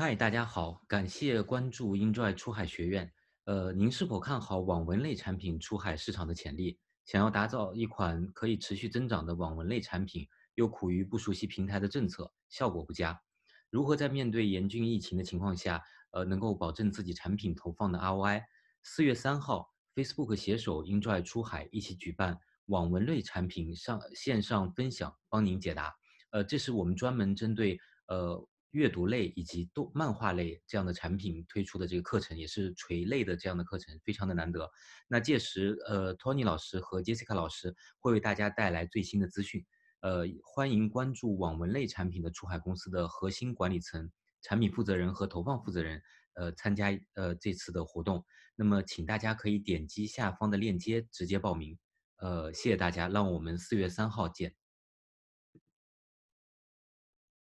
嗨，大家好，感谢关注 e n j o y 出海学院。呃，您是否看好网文类产品出海市场的潜力？想要打造一款可以持续增长的网文类产品，又苦于不熟悉平台的政策，效果不佳。如何在面对严峻疫情的情况下，呃，能够保证自己产品投放的 ROI？四月三号，Facebook 携手 e n j o y 出海一起举办网文类产品上线上分享，帮您解答。呃，这是我们专门针对呃。阅读类以及动漫画类这样的产品推出的这个课程也是垂类的这样的课程，非常的难得。那届时，呃，托尼老师和杰西卡老师会为大家带来最新的资讯。呃，欢迎关注网文类产品的出海公司的核心管理层、产品负责人和投放负责人，呃，参加呃这次的活动。那么，请大家可以点击下方的链接直接报名。呃，谢谢大家，让我们四月三号见。